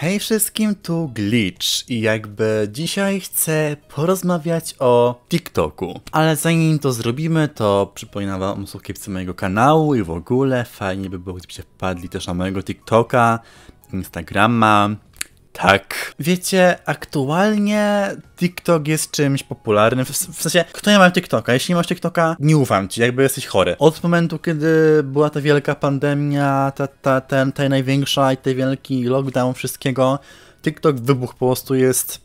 Hej wszystkim, tu Glitch i jakby dzisiaj chcę porozmawiać o TikToku. Ale zanim to zrobimy, to przypominam wam o subskrypcji mojego kanału i w ogóle fajnie by było, gdybyście wpadli też na mojego TikToka, Instagrama, tak. Wiecie, aktualnie TikTok jest czymś popularnym. W, sensie, kto nie ma TikToka? Jeśli nie masz TikToka, nie ufam ci, jakby jesteś chory. Od momentu, kiedy była ta wielka pandemia, ta, ta, ten, ta największa i ten wielki lockdown wszystkiego, TikTok wybuch po prostu jest...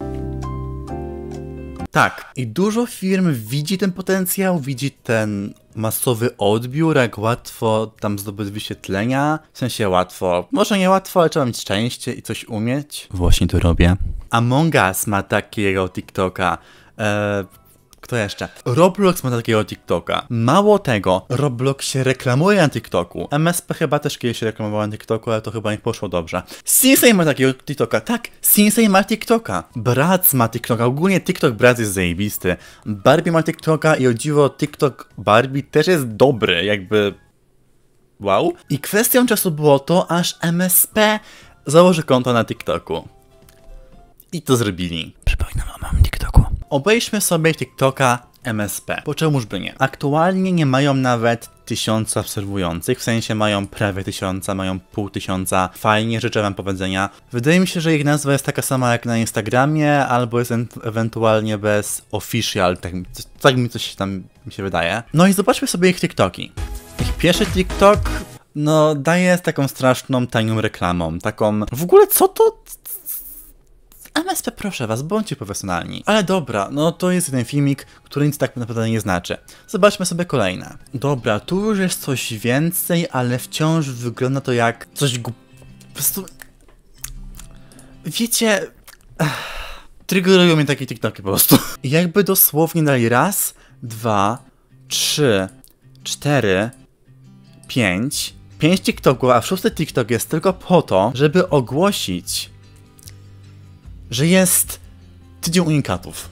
Tak. I dużo firm widzi ten potencjał, widzi ten masowy odbiór, jak łatwo tam zdobyć wyświetlenia. W sensie łatwo, może nie łatwo, ale trzeba mieć szczęście i coś umieć. Właśnie to robię. Among Us ma takiego TikToka. Eee, kto jeszcze? Roblox ma takiego TikToka. Mało tego, Roblox się reklamuje na TikToku. MSP chyba też kiedyś się reklamował na TikToku, ale to chyba nie poszło dobrze. Sensei ma takiego TikToka. Tak, Sensei ma TikToka. Bratz ma TikToka. Ogólnie TikTok Bratz jest zajebisty. Barbie ma TikToka i o dziwo TikTok Barbie też jest dobry, jakby... Wow. I kwestią czasu było to, aż MSP założy konto na TikToku. I to zrobili. Obejrzmy sobie TikToka MSP, po czemuż by nie. Aktualnie nie mają nawet tysiąca obserwujących, w sensie mają prawie tysiąca, mają pół tysiąca. Fajnie, życzę wam powodzenia. Wydaje mi się, że ich nazwa jest taka sama jak na Instagramie, albo jest ewentualnie bez official, tak, tak mi coś tam mi się wydaje. No i zobaczmy sobie ich TikToki. Ich pierwszy TikTok no, daje taką straszną, tanią reklamą. Taką, w ogóle co to, MSP proszę was, bądźcie profesjonalni. Ale dobra, no to jest jeden filmik, który nic tak naprawdę nie znaczy. Zobaczmy sobie kolejne. Dobra, tu już jest coś więcej, ale wciąż wygląda to jak coś głup... Po prostu... Wiecie... Ech. Triggerują mnie takie TikToki po prostu. Jakby dosłownie dali raz, dwa, trzy, cztery, pięć, pięć TikToków, a szósty TikTok jest tylko po to, żeby ogłosić że jest tydzień unikatów.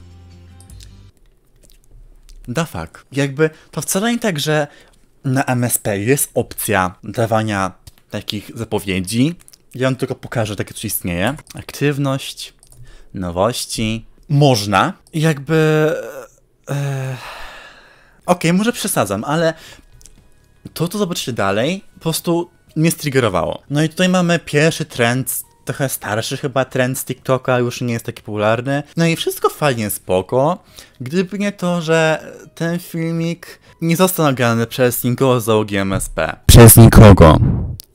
Da fuck. Jakby to wcale nie tak, że na MSP jest opcja dawania takich zapowiedzi. Ja wam tylko pokażę, takie coś istnieje. Aktywność, nowości. Można. Jakby. ok, e, e, Okej, okay, może przesadzam, ale to, co zobaczycie dalej, po prostu mnie striggerowało. No i tutaj mamy pierwszy trend trochę starszy chyba trend z TikToka, już nie jest taki popularny. No i wszystko fajnie spoko, gdyby nie to, że ten filmik nie został nagrany przez nikogo z załogi MSP. Przez nikogo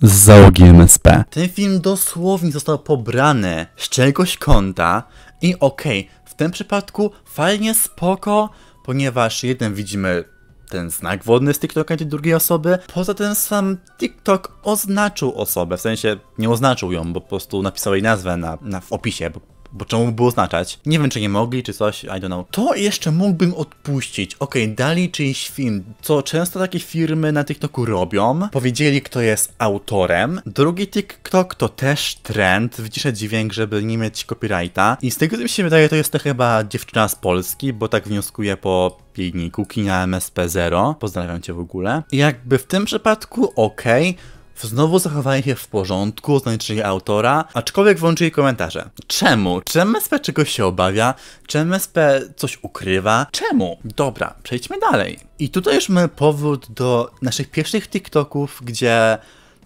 z załogi MSP. Ten film dosłownie został pobrany z czegoś konta i okej, okay, w tym przypadku fajnie spoko, ponieważ jeden widzimy ten znak wodny z TikToka tej drugiej osoby. Poza tym sam TikTok oznaczył osobę, w sensie nie oznaczył ją, bo po prostu napisał jej nazwę na, na w opisie, bo czemu by było oznaczać? Nie wiem, czy nie mogli, czy coś, I don't know. To jeszcze mógłbym odpuścić. Okej, okay, dali czyjś film, co często takie firmy na TikToku robią. Powiedzieli, kto jest autorem. Drugi TikTok to też trend, wycisza dźwięk, żeby nie mieć copyrighta. I z tego, co mi się wydaje, to jest to chyba dziewczyna z Polski, bo tak wnioskuję po jej kina MSP0. Pozdrawiam cię w ogóle. I jakby w tym przypadku, okej, okay Znowu zachowanie się w porządku, znaczy autora, aczkolwiek włączyli komentarze. Czemu? Czy MSP czegoś się obawia? Czy MSP coś ukrywa? Czemu? Dobra, przejdźmy dalej. I tutaj już mamy powrót do naszych pierwszych TikToków, gdzie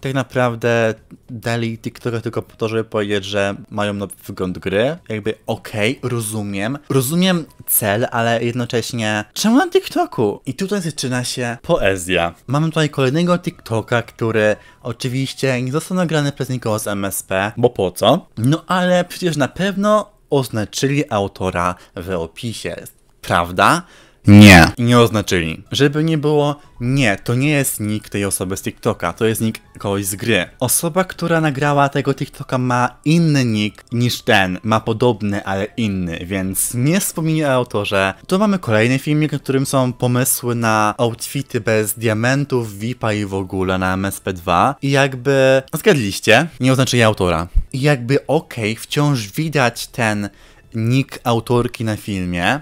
tak naprawdę dali TikToka tylko po to, żeby powiedzieć, że mają nowy wygląd gry. Jakby okej, okay, rozumiem. Rozumiem cel, ale jednocześnie czemu na TikToku? I tutaj zaczyna się poezja. Mamy tutaj kolejnego TikToka, który oczywiście nie został nagrany przez nikogo z MSP, bo po co? No ale przecież na pewno oznaczyli autora w opisie, prawda? nie. I nie oznaczyli. Żeby nie było, nie, to nie jest nick tej osoby z TikToka, to jest nick kogoś z gry. Osoba, która nagrała tego TikToka ma inny nick niż ten, ma podobny, ale inny, więc nie wspomnij o autorze. Tu mamy kolejny filmik, w którym są pomysły na outfity bez diamentów, VIPa i w ogóle na MSP2 i jakby, zgadliście, nie oznaczyli autora. I jakby okej, okay, wciąż widać ten nick autorki na filmie,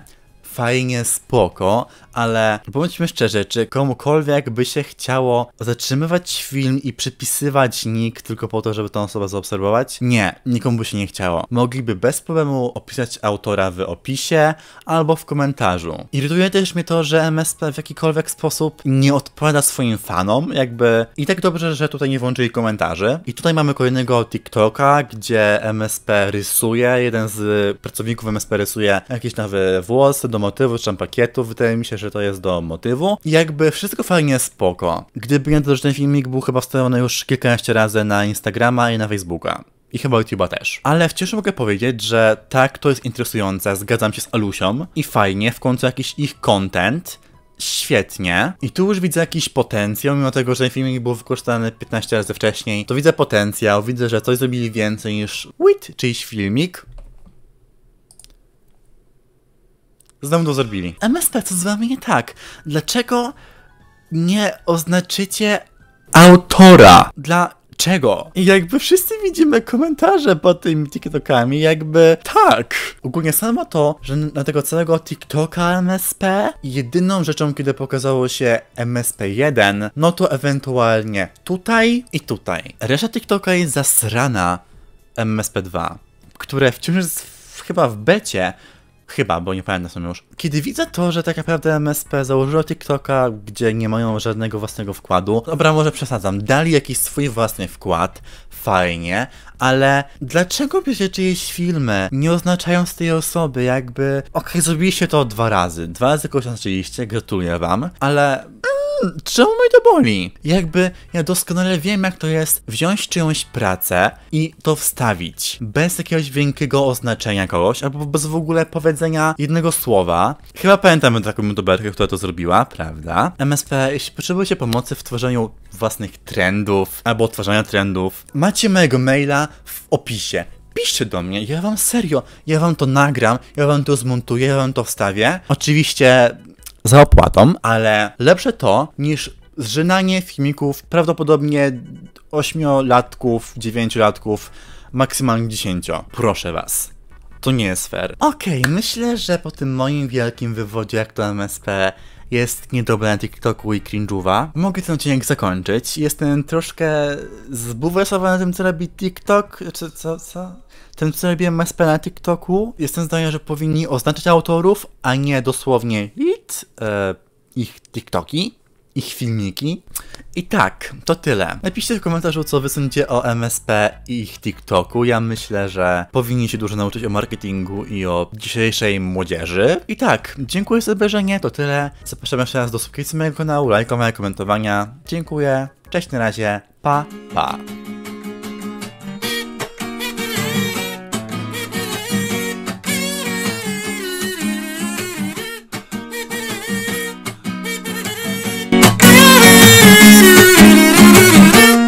fajnie, spoko, ale bądźmy szczerzy, czy komukolwiek by się chciało zatrzymywać film i przypisywać nick tylko po to, żeby tą osobę zaobserwować? Nie, nikomu by się nie chciało. Mogliby bez problemu opisać autora w opisie albo w komentarzu. Irytuje też mnie to, że MSP w jakikolwiek sposób nie odpowiada swoim fanom, jakby i tak dobrze, że tutaj nie włączyli komentarzy. I tutaj mamy kolejnego TikToka, gdzie MSP rysuje, jeden z pracowników MSP rysuje jakieś nowe włosy do motywu czy tam pakietów, wydaje mi się, że to jest do motywu. I jakby wszystko fajnie spoko. Gdyby nie to, że ten filmik był chyba wstawiony już kilkanaście razy na Instagrama i na Facebooka i chyba YouTube'a też. Ale wciąż mogę powiedzieć, że tak, to jest interesujące, zgadzam się z Alusią i fajnie, w końcu jakiś ich content, świetnie. I tu już widzę jakiś potencjał, mimo tego, że ten filmik był wykorzystany 15 razy wcześniej, to widzę potencjał, widzę, że coś zrobili więcej niż WIT, czyjś filmik, Znowu to zrobili. MSP, co z wami nie tak? Dlaczego nie oznaczycie autora? Dla czego? I jakby wszyscy widzimy komentarze pod tymi TikTokami, jakby tak. Ogólnie samo to, że na tego całego TikToka MSP, jedyną rzeczą, kiedy pokazało się MSP1, no to ewentualnie tutaj i tutaj. Reszta TikToka jest zasrana MSP2, które wciąż jest w, chyba w becie, Chyba, bo nie pamiętam już. Kiedy widzę to, że tak naprawdę MSP założyło TikToka, gdzie nie mają żadnego własnego wkładu, dobra, może przesadzam, dali jakiś swój własny wkład, fajnie, ale dlaczego bierze czyjeś filmy? Nie oznaczając tej osoby, jakby okej, okay, zrobiliście to dwa razy, dwa razy kogoś oznaczyliście, gratuluję wam, ale czemu mnie to boli? Jakby ja doskonale wiem, jak to jest wziąć czyjąś pracę i to wstawić. Bez jakiegoś wielkiego oznaczenia kogoś, albo bez w ogóle powiedzenia jednego słowa. Chyba pamiętam taką youtuberkę, która to zrobiła, prawda? MSP, jeśli potrzebujecie pomocy w tworzeniu własnych trendów, albo tworzenia trendów, macie mojego maila w opisie piszcie do mnie, ja wam serio, ja wam to nagram, ja wam to zmontuję, ja wam to wstawię. Oczywiście za opłatą, ale lepsze to niż zżynanie filmików prawdopodobnie 8-latków, 9-latków, maksymalnie 10. Proszę was. To nie jest fair. Okej, okay, myślę, że po tym moim wielkim wywodzie jak to MSP jest niedobra na TikToku i cringe'owa. Mogę ten odcinek zakończyć. Jestem troszkę zbulwersowany tym, co robi TikTok, czy co, co? Tym, co robi MSP na TikToku. Jestem zdania, że powinni oznaczać autorów, a nie dosłownie lit, e, ich TikToki ich filmiki. I tak, to tyle. Napiszcie w komentarzu, co wy sądzicie o MSP i ich TikToku. Ja myślę, że powinni się dużo nauczyć o marketingu i o dzisiejszej młodzieży. I tak, dziękuję za obejrzenie, to tyle. Zapraszam jeszcze raz do subskrypcji mojego kanału, lajkowania, komentowania. Dziękuję, cześć na razie, pa, pa.